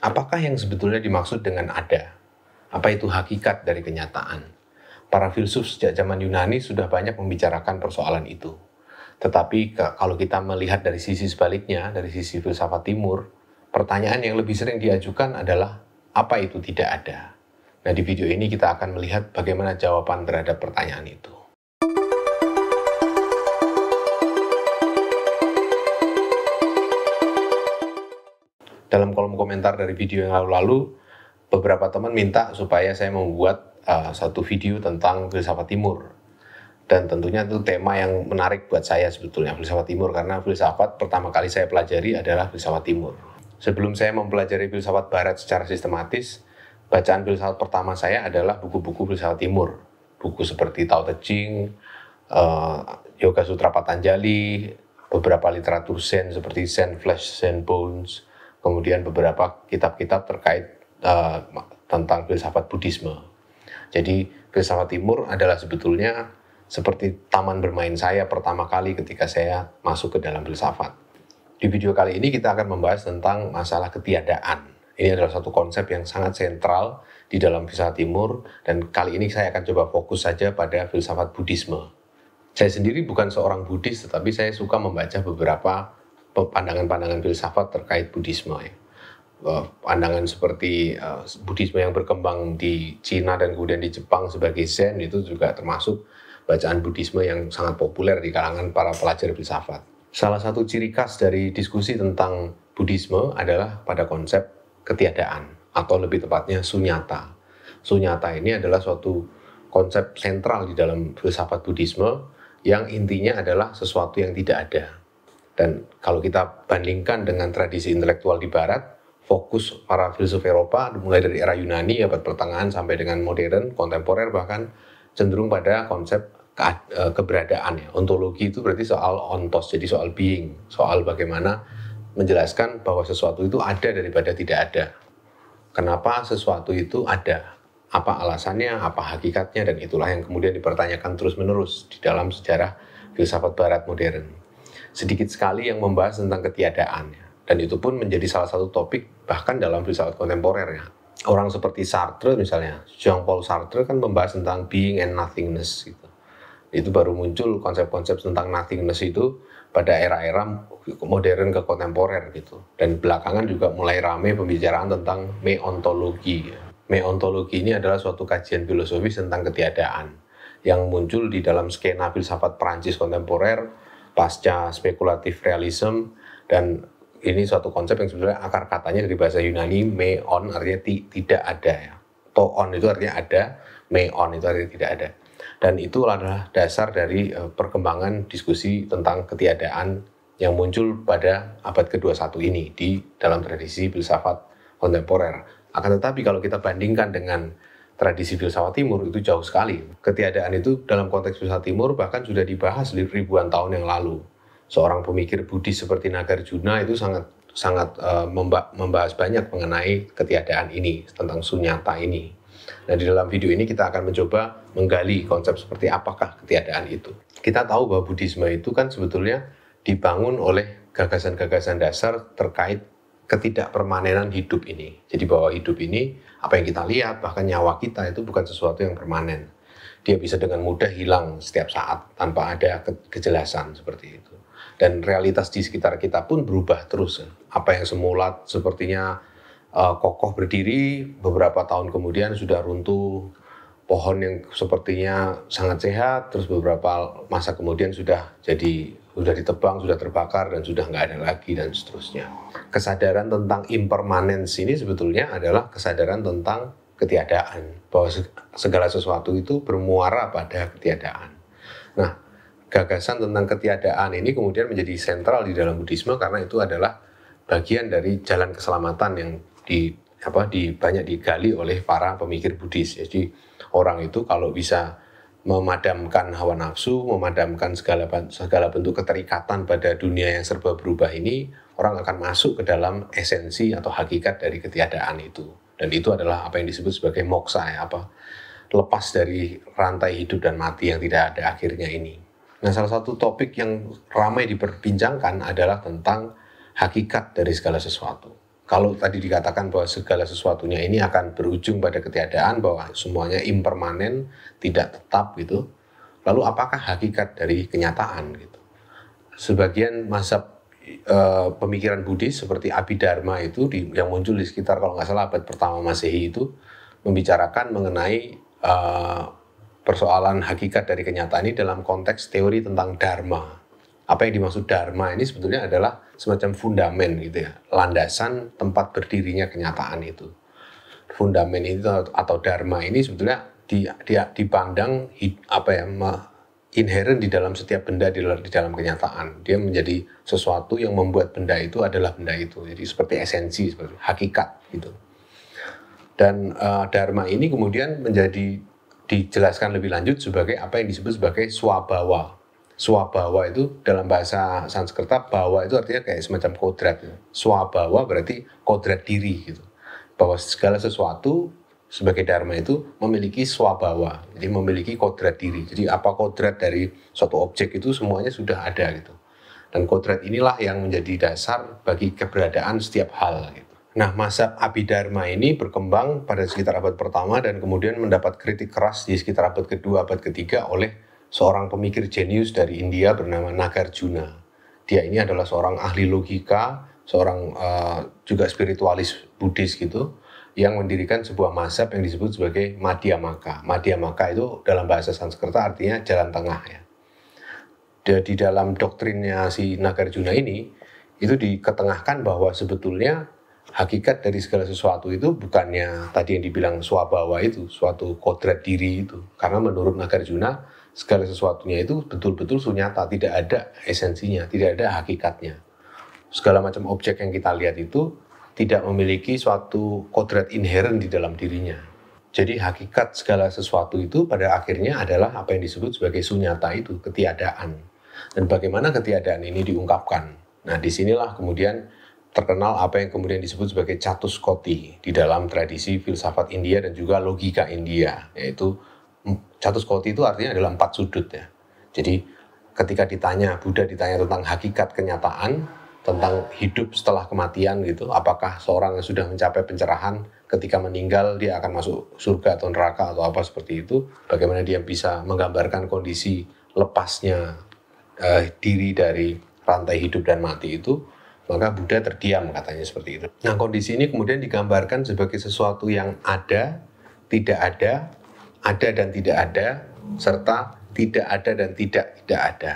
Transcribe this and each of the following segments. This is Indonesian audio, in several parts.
Apakah yang sebetulnya dimaksud dengan ada? Apa itu hakikat dari kenyataan? Para filsuf sejak zaman Yunani sudah banyak membicarakan persoalan itu. Tetapi kalau kita melihat dari sisi sebaliknya, dari sisi filsafat timur, pertanyaan yang lebih sering diajukan adalah apa itu tidak ada? Nah, di video ini kita akan melihat bagaimana jawaban terhadap pertanyaan itu. dalam kolom komentar dari video yang lalu-lalu beberapa teman minta supaya saya membuat uh, satu video tentang filsafat timur dan tentunya itu tema yang menarik buat saya sebetulnya filsafat timur karena filsafat pertama kali saya pelajari adalah filsafat timur. Sebelum saya mempelajari filsafat barat secara sistematis, bacaan filsafat pertama saya adalah buku-buku filsafat timur. Buku seperti Tao Te Ching, uh, Yoga Sutra Patanjali, beberapa literatur Zen seperti Zen Flesh, Zen Bones, kemudian beberapa kitab-kitab terkait uh, tentang filsafat Buddhisme. Jadi filsafat Timur adalah sebetulnya seperti taman bermain saya pertama kali ketika saya masuk ke dalam filsafat. Di video kali ini kita akan membahas tentang masalah ketiadaan. Ini adalah satu konsep yang sangat sentral di dalam filsafat Timur dan kali ini saya akan coba fokus saja pada filsafat Buddhisme. Saya sendiri bukan seorang Buddhis tetapi saya suka membaca beberapa pandangan-pandangan filsafat terkait Buddhisme ya. Eh, pandangan seperti uh, Buddhisme yang berkembang di Cina dan kemudian di Jepang sebagai Zen itu juga termasuk bacaan Buddhisme yang sangat populer di kalangan para pelajar filsafat. Salah satu ciri khas dari diskusi tentang Buddhisme adalah pada konsep ketiadaan atau lebih tepatnya sunyata. Sunyata ini adalah suatu konsep sentral di dalam filsafat Buddhisme yang intinya adalah sesuatu yang tidak ada dan kalau kita bandingkan dengan tradisi intelektual di Barat, fokus para filsuf Eropa mulai dari era Yunani abad pertengahan sampai dengan modern, kontemporer bahkan cenderung pada konsep ke, eh, keberadaan ya. Ontologi itu berarti soal ontos, jadi soal being, soal bagaimana menjelaskan bahwa sesuatu itu ada daripada tidak ada. Kenapa sesuatu itu ada? Apa alasannya, apa hakikatnya dan itulah yang kemudian dipertanyakan terus-menerus di dalam sejarah filsafat barat modern sedikit sekali yang membahas tentang ketiadaannya. Dan itu pun menjadi salah satu topik bahkan dalam filsafat kontemporernya. Orang seperti Sartre misalnya, Jean-Paul Sartre kan membahas tentang being and nothingness gitu. Itu baru muncul konsep-konsep tentang nothingness itu pada era-era modern ke kontemporer gitu. Dan belakangan juga mulai rame pembicaraan tentang meontologi. Meontologi ini adalah suatu kajian filosofis tentang ketiadaan yang muncul di dalam skena filsafat Prancis kontemporer pasca spekulatif realism dan ini suatu konsep yang sebenarnya akar katanya dari bahasa Yunani on artinya tidak ada ya. on itu artinya ada, on itu artinya tidak ada. Dan itu adalah dasar dari eh, perkembangan diskusi tentang ketiadaan yang muncul pada abad ke-21 ini di dalam tradisi filsafat kontemporer. Akan tetapi kalau kita bandingkan dengan tradisi filsafat timur itu jauh sekali. Ketiadaan itu dalam konteks filsafat timur bahkan sudah dibahas ribuan tahun yang lalu. Seorang pemikir Buddhis seperti Nagarjuna itu sangat sangat uh, membahas banyak mengenai ketiadaan ini, tentang sunyata ini. Nah, di dalam video ini kita akan mencoba menggali konsep seperti apakah ketiadaan itu. Kita tahu bahwa Buddhisme itu kan sebetulnya dibangun oleh gagasan-gagasan dasar terkait ketidakpermanenan hidup ini. Jadi bahwa hidup ini, apa yang kita lihat, bahkan nyawa kita itu bukan sesuatu yang permanen. Dia bisa dengan mudah hilang setiap saat tanpa ada ke kejelasan seperti itu. Dan realitas di sekitar kita pun berubah terus. Apa yang semula sepertinya uh, kokoh berdiri, beberapa tahun kemudian sudah runtuh, pohon yang sepertinya sangat sehat, terus beberapa masa kemudian sudah jadi sudah ditebang, sudah terbakar, dan sudah nggak ada lagi, dan seterusnya. Kesadaran tentang impermanensi ini sebetulnya adalah kesadaran tentang ketiadaan, bahwa segala sesuatu itu bermuara pada ketiadaan. Nah, gagasan tentang ketiadaan ini kemudian menjadi sentral di dalam Buddhisme karena itu adalah bagian dari jalan keselamatan yang di apa di banyak digali oleh para pemikir Buddhis. Jadi orang itu kalau bisa memadamkan hawa nafsu, memadamkan segala segala bentuk keterikatan pada dunia yang serba berubah ini, orang akan masuk ke dalam esensi atau hakikat dari ketiadaan itu. Dan itu adalah apa yang disebut sebagai moksa ya, apa lepas dari rantai hidup dan mati yang tidak ada akhirnya ini. Nah, salah satu topik yang ramai diperbincangkan adalah tentang hakikat dari segala sesuatu kalau tadi dikatakan bahwa segala sesuatunya ini akan berujung pada ketiadaan bahwa semuanya impermanen, tidak tetap gitu. Lalu apakah hakikat dari kenyataan gitu? Sebagian masa e, eh, pemikiran Buddhis seperti Abhidharma itu di, yang muncul di sekitar kalau nggak salah abad pertama Masehi itu membicarakan mengenai e, persoalan hakikat dari kenyataan ini dalam konteks teori tentang dharma apa yang dimaksud dharma ini sebetulnya adalah semacam fundamen gitu ya, landasan tempat berdirinya kenyataan itu. Fundamen itu atau dharma ini sebetulnya di, di, dipandang apa ya inherent di dalam setiap benda di, di dalam kenyataan. Dia menjadi sesuatu yang membuat benda itu adalah benda itu. Jadi seperti esensi, seperti hakikat gitu. Dan uh, dharma ini kemudian menjadi dijelaskan lebih lanjut sebagai apa yang disebut sebagai swabawa Swabawa itu dalam bahasa Sanskerta bawa itu artinya kayak semacam kodrat. Swabawa berarti kodrat diri gitu. Bahwa segala sesuatu sebagai dharma itu memiliki swabawa, jadi memiliki kodrat diri. Jadi apa kodrat dari suatu objek itu semuanya sudah ada gitu. Dan kodrat inilah yang menjadi dasar bagi keberadaan setiap hal gitu. Nah, masa Abhidharma ini berkembang pada sekitar abad pertama dan kemudian mendapat kritik keras di sekitar abad kedua, abad ketiga oleh seorang pemikir jenius dari India bernama Nagarjuna. Dia ini adalah seorang ahli logika, seorang uh, juga spiritualis Buddhis gitu, yang mendirikan sebuah mazhab yang disebut sebagai Madhyamaka. Madhyamaka itu dalam bahasa Sanskerta artinya jalan tengah ya. Di dalam doktrinnya si Nagarjuna ini, itu diketengahkan bahwa sebetulnya hakikat dari segala sesuatu itu bukannya tadi yang dibilang swabawa itu, suatu kodrat diri itu. Karena menurut Nagarjuna, segala sesuatunya itu betul-betul sunyata, tidak ada esensinya, tidak ada hakikatnya. Segala macam objek yang kita lihat itu tidak memiliki suatu kodrat inherent di dalam dirinya. Jadi hakikat segala sesuatu itu pada akhirnya adalah apa yang disebut sebagai sunyata itu, ketiadaan. Dan bagaimana ketiadaan ini diungkapkan. Nah disinilah kemudian terkenal apa yang kemudian disebut sebagai catus koti di dalam tradisi filsafat India dan juga logika India, yaitu Catus Koti itu artinya adalah empat sudut ya. Jadi ketika ditanya Buddha ditanya tentang hakikat kenyataan, tentang hidup setelah kematian gitu, apakah seorang yang sudah mencapai pencerahan ketika meninggal dia akan masuk surga atau neraka atau apa seperti itu, bagaimana dia bisa menggambarkan kondisi lepasnya eh, diri dari rantai hidup dan mati itu, maka Buddha terdiam katanya seperti itu. Nah, kondisi ini kemudian digambarkan sebagai sesuatu yang ada, tidak ada, ada dan tidak ada, serta tidak ada dan tidak tidak ada.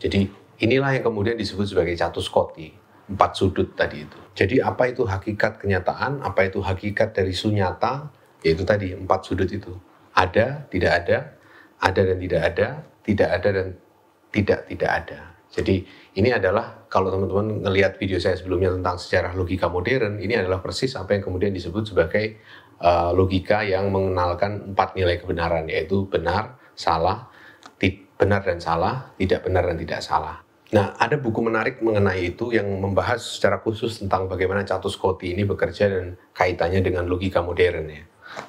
Jadi inilah yang kemudian disebut sebagai catus koti, empat sudut tadi itu. Jadi apa itu hakikat kenyataan, apa itu hakikat dari sunyata, yaitu tadi empat sudut itu. Ada, tidak ada, ada dan tidak ada, tidak ada dan tidak tidak ada. Jadi ini adalah kalau teman-teman ngelihat video saya sebelumnya tentang sejarah logika modern, ini adalah persis apa yang kemudian disebut sebagai Eh, logika yang mengenalkan empat nilai kebenaran yaitu benar, salah, benar dan salah, tidak benar dan tidak salah. Nah, ada buku menarik mengenai itu yang membahas secara khusus tentang bagaimana Catus Scotti ini bekerja dan kaitannya dengan logika modern ya.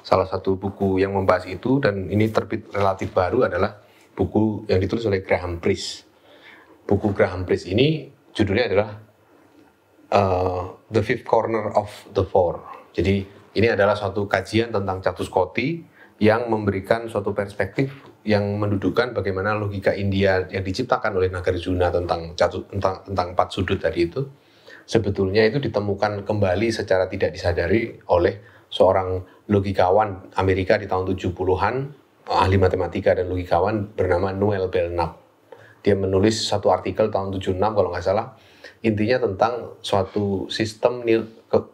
Salah satu buku yang membahas itu dan ini terbit relatif baru adalah buku yang ditulis oleh Graham Priest. Buku Graham Priest ini judulnya adalah uh, The Fifth Corner of the Four. Jadi ini adalah suatu kajian tentang Catus Koti yang memberikan suatu perspektif yang mendudukan bagaimana logika India yang diciptakan oleh Nagarjuna tentang catus, tentang tentang empat sudut tadi itu sebetulnya itu ditemukan kembali secara tidak disadari oleh seorang logikawan Amerika di tahun 70-an, ahli matematika dan logikawan bernama Noel Belknap. Dia menulis satu artikel tahun 76 kalau nggak salah, intinya tentang suatu sistem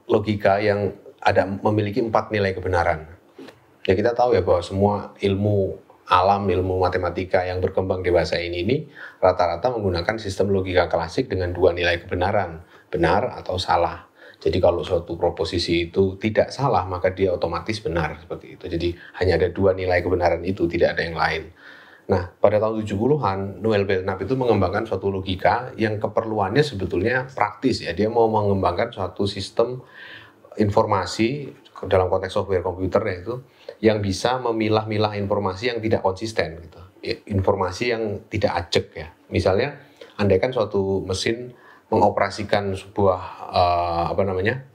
logika yang ada memiliki empat nilai kebenaran. Ya kita tahu ya bahwa semua ilmu alam, ilmu matematika yang berkembang di bahasa ini ini rata-rata menggunakan sistem logika klasik dengan dua nilai kebenaran, benar atau salah. Jadi kalau suatu proposisi itu tidak salah maka dia otomatis benar seperti itu. Jadi hanya ada dua nilai kebenaran itu, tidak ada yang lain. Nah, pada tahun 70-an Noel Belknap itu mengembangkan suatu logika yang keperluannya sebetulnya praktis ya. Dia mau mengembangkan suatu sistem informasi dalam konteks software komputer itu yang bisa memilah-milah informasi yang tidak konsisten gitu. Informasi yang tidak acak ya. Misalnya andaikan suatu mesin mengoperasikan sebuah uh, apa namanya?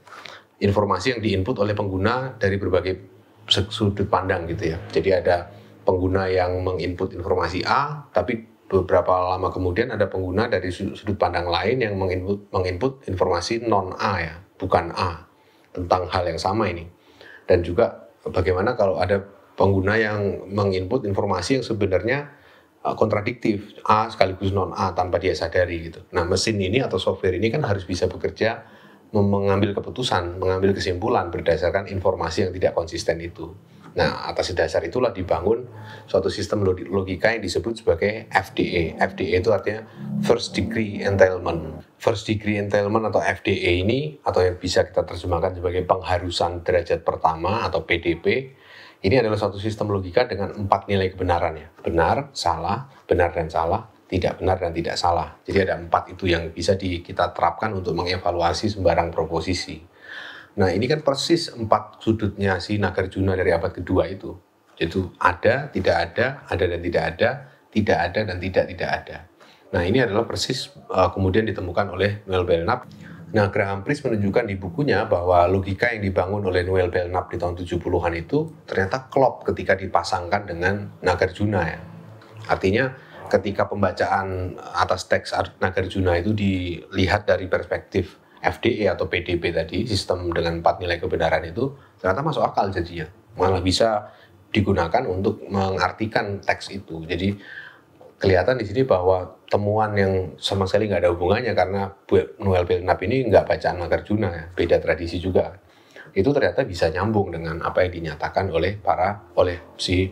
informasi yang diinput oleh pengguna dari berbagai sudut pandang gitu ya. Jadi ada pengguna yang menginput informasi A tapi beberapa lama kemudian ada pengguna dari sudut pandang lain yang menginput menginput informasi non A ya, bukan A tentang hal yang sama ini. Dan juga bagaimana kalau ada pengguna yang menginput informasi yang sebenarnya eh, kontradiktif A sekaligus non A tanpa dia sadari gitu. Nah mesin ini atau software ini kan harus bisa bekerja mengambil keputusan, mengambil kesimpulan berdasarkan informasi yang tidak konsisten itu. Nah, atas dasar itulah dibangun suatu sistem logika yang disebut sebagai FDA. FDA itu artinya First Degree Entailment first degree entailment atau FDE ini atau yang bisa kita terjemahkan sebagai pengharusan derajat pertama atau PDP ini adalah suatu sistem logika dengan empat nilai kebenaran ya. Benar, salah, benar dan salah, tidak benar dan tidak salah. Jadi ada empat itu yang bisa di, kita terapkan untuk mengevaluasi sembarang proposisi. Nah ini kan persis empat sudutnya si Nagarjuna dari abad kedua itu. Yaitu ada, tidak ada, ada dan tidak ada, tidak ada dan tidak tidak ada. Nah ini adalah persis uh, kemudian ditemukan oleh Noel Belknap. Nah Graham Priest menunjukkan di bukunya bahwa logika yang dibangun oleh Noel Belknap di tahun 70-an itu ternyata klop ketika dipasangkan dengan Nagarjuna ya. Artinya ketika pembacaan atas teks Nagarjuna itu dilihat dari perspektif FDE atau PDP tadi, sistem dengan empat nilai kebenaran itu, ternyata masuk akal jadinya. Malah bisa digunakan untuk mengartikan teks itu. Jadi kelihatan di sini bahwa temuan yang sama sekali nggak ada hubungannya karena Noel Belknap ini nggak bacaan Nagarjuna ya, beda tradisi juga. Itu ternyata bisa nyambung dengan apa yang dinyatakan oleh para oleh si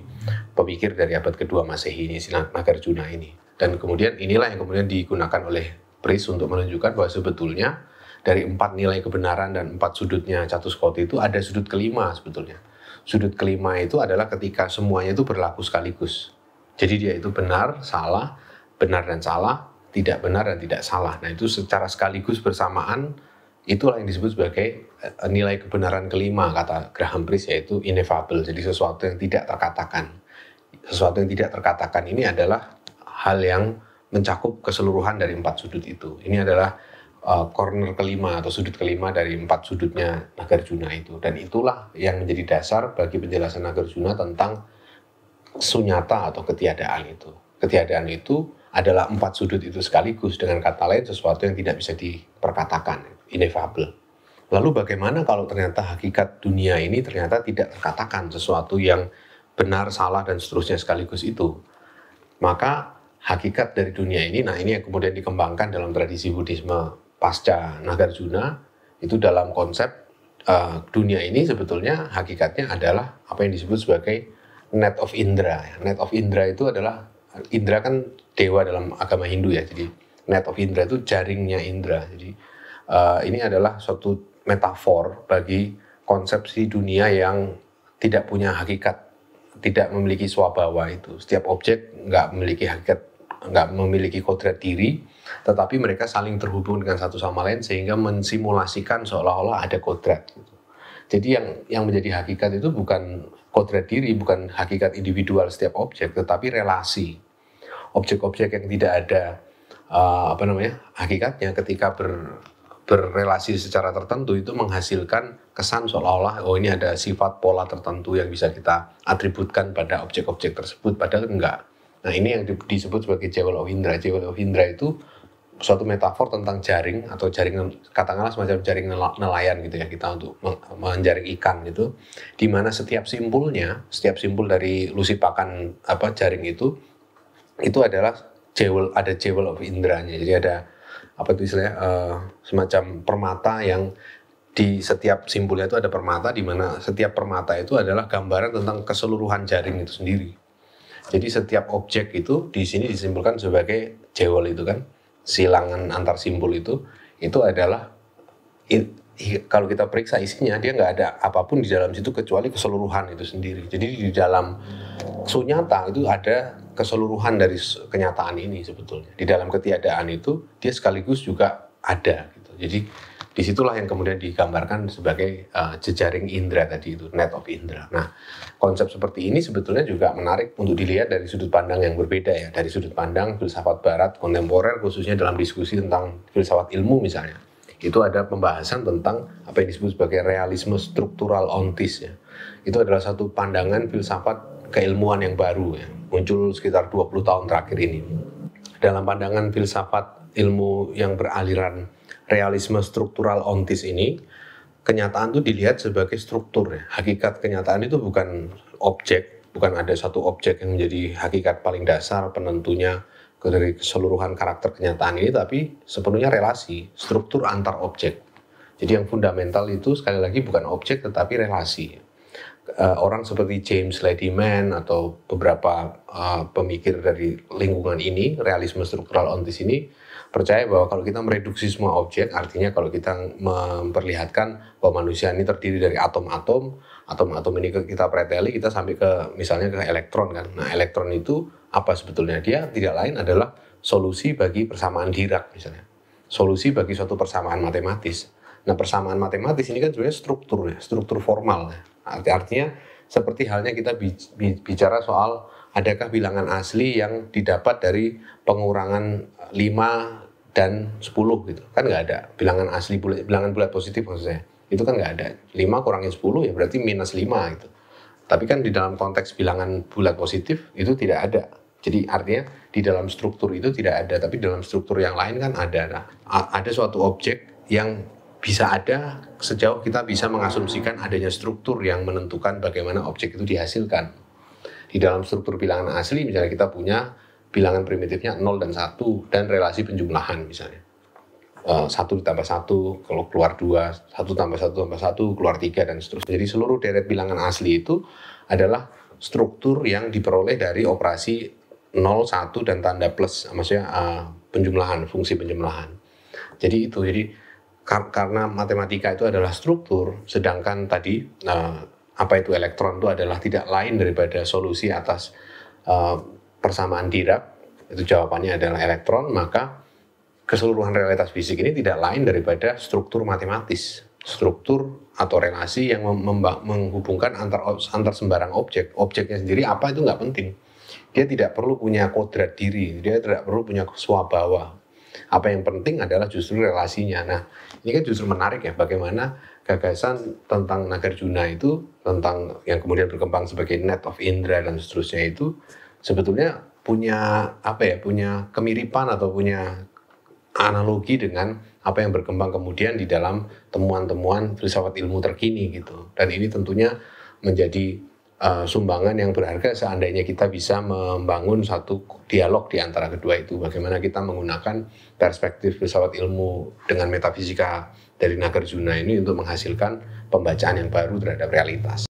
pemikir dari abad kedua Masehi ini si Nagarjuna ini. Dan kemudian inilah yang kemudian digunakan oleh Pris untuk menunjukkan bahwa sebetulnya dari empat nilai kebenaran dan empat sudutnya satu Koti itu ada sudut kelima sebetulnya. Sudut kelima itu adalah ketika semuanya itu berlaku sekaligus jadi dia itu benar, salah, benar dan salah, tidak benar dan tidak salah. Nah itu secara sekaligus bersamaan itulah yang disebut sebagai eh, nilai kebenaran kelima kata Graham Priest yaitu ineffable. Jadi sesuatu yang tidak terkatakan. Sesuatu yang tidak terkatakan ini adalah hal yang mencakup keseluruhan dari empat sudut itu. Ini adalah uh, corner kelima atau sudut kelima dari empat sudutnya Nagarjuna itu. Dan itulah yang menjadi dasar bagi penjelasan Nagarjuna tentang sunyata atau ketiadaan itu. Ketiadaan itu adalah empat sudut itu sekaligus dengan kata lain sesuatu yang tidak bisa diperkatakan, ineffable. Lalu bagaimana kalau ternyata hakikat dunia ini ternyata tidak terkatakan sesuatu yang benar, salah, dan seterusnya sekaligus itu. Maka hakikat dari dunia ini, nah ini yang kemudian dikembangkan dalam tradisi Buddhisme pasca Nagarjuna, itu dalam konsep uh, dunia ini sebetulnya hakikatnya adalah apa yang disebut sebagai net of Indra. Ya. Net of Indra itu adalah Indra kan dewa dalam agama Hindu ya. Jadi net of Indra itu jaringnya Indra. Jadi uh, ini adalah suatu metafor bagi konsepsi dunia yang tidak punya hakikat, tidak memiliki swabawa itu. Setiap objek nggak memiliki hakikat, nggak memiliki kodrat diri, tetapi mereka saling terhubung dengan satu sama lain sehingga mensimulasikan seolah-olah ada kodrat. Gitu. Jadi yang yang menjadi hakikat itu bukan kodrat diri bukan hakikat individual setiap objek, tetapi relasi. Objek-objek yang tidak ada uh, apa namanya hakikatnya ketika ber, berrelasi secara tertentu itu menghasilkan kesan seolah-olah oh ini ada sifat pola tertentu yang bisa kita atributkan pada objek-objek tersebut padahal enggak. Nah ini yang disebut sebagai jewel of indra. Jewel of indra itu suatu metafor tentang jaring atau jaringan katakanlah semacam jaring nelayan gitu ya kita untuk menjaring ikan gitu di mana setiap simpulnya setiap simpul dari lusi pakan apa jaring itu itu adalah jewel ada jewel of indranya jadi ada apa itu istilahnya uh, semacam permata yang di setiap simpulnya itu ada permata di mana setiap permata itu adalah gambaran tentang keseluruhan jaring itu sendiri. Jadi setiap objek itu di sini disimpulkan sebagai jewel itu kan silangan antar simbol itu itu adalah it, kalau kita periksa isinya dia nggak ada apapun di dalam situ kecuali keseluruhan itu sendiri. Jadi di dalam sunyata itu ada keseluruhan dari kenyataan ini sebetulnya. Di dalam ketiadaan itu dia sekaligus juga ada gitu. Jadi disitulah yang kemudian digambarkan sebagai uh, jejaring indera tadi itu net of indera. Nah, konsep seperti ini sebetulnya juga menarik untuk dilihat dari sudut pandang yang berbeda ya, dari sudut pandang filsafat barat kontemporer khususnya dalam diskusi tentang filsafat ilmu misalnya. Itu ada pembahasan tentang apa yang disebut sebagai realisme struktural ontis ya. Itu adalah satu pandangan filsafat keilmuan yang baru ya, muncul sekitar 20 tahun terakhir ini. Dalam pandangan filsafat ilmu yang beraliran realisme struktural ontis ini kenyataan itu dilihat sebagai struktur ya. Hakikat kenyataan itu bukan objek, bukan ada satu objek yang menjadi hakikat paling dasar penentunya dari keseluruhan karakter kenyataan ini tapi sepenuhnya relasi, struktur antar objek. Jadi yang fundamental itu sekali lagi bukan objek tetapi relasi. Eh, orang seperti James Ladyman atau beberapa uh, pemikir dari lingkungan ini, realisme struktural ontis ini percaya bahwa kalau kita mereduksi semua objek, artinya kalau kita memperlihatkan bahwa manusia ini terdiri dari atom-atom, atom-atom ini kita preteli, kita sampai ke misalnya ke elektron kan. Nah elektron itu apa sebetulnya? Dia tidak lain adalah solusi bagi persamaan Dirac misalnya. Solusi bagi suatu persamaan matematis. Nah persamaan matematis ini kan sebenarnya struktur struktur formal. Ya. Artinya seperti halnya kita bicara soal adakah bilangan asli yang didapat dari pengurangan 5 dan 10 gitu. Kan nggak ada bilangan asli bilangan bulat positif maksudnya Itu kan nggak ada. 5 kurangin 10 ya berarti minus 5 gitu. Tapi kan di dalam konteks bilangan bulat positif itu tidak ada. Jadi artinya di dalam struktur itu tidak ada, tapi dalam struktur yang lain kan ada. Nah, ada suatu objek yang bisa ada sejauh kita bisa mengasumsikan adanya struktur yang menentukan bagaimana objek itu dihasilkan di dalam struktur bilangan asli misalnya kita punya bilangan primitifnya 0 dan 1 dan relasi penjumlahan misalnya. Eh, satu ditambah satu, kalau keluar dua, satu tambah satu tambah satu, keluar tiga dan seterusnya. Jadi seluruh deret bilangan asli itu adalah struktur yang diperoleh dari operasi 0, 1 dan tanda plus, maksudnya eh, penjumlahan, fungsi penjumlahan. Jadi itu, jadi karena matematika itu adalah struktur, sedangkan tadi eh, apa itu elektron itu adalah tidak lain daripada solusi atas uh, persamaan Dirac itu jawabannya adalah elektron maka keseluruhan realitas fisik ini tidak lain daripada struktur matematis struktur atau relasi yang menghubungkan antar antar sembarang objek objeknya sendiri apa itu nggak penting dia tidak perlu punya kodrat diri dia tidak perlu punya swabawa apa yang penting adalah justru relasinya. Nah, ini kan justru menarik ya bagaimana gagasan tentang Nagarjuna itu tentang yang kemudian berkembang sebagai net of Indra dan seterusnya itu sebetulnya punya apa ya punya kemiripan atau punya analogi dengan apa yang berkembang kemudian di dalam temuan-temuan filsafat ilmu terkini gitu dan ini tentunya menjadi uh, sumbangan yang berharga seandainya kita bisa membangun satu dialog di antara kedua itu bagaimana kita menggunakan perspektif filsafat ilmu dengan metafisika dari Nagarjuna ini untuk menghasilkan pembacaan yang baru terhadap realitas.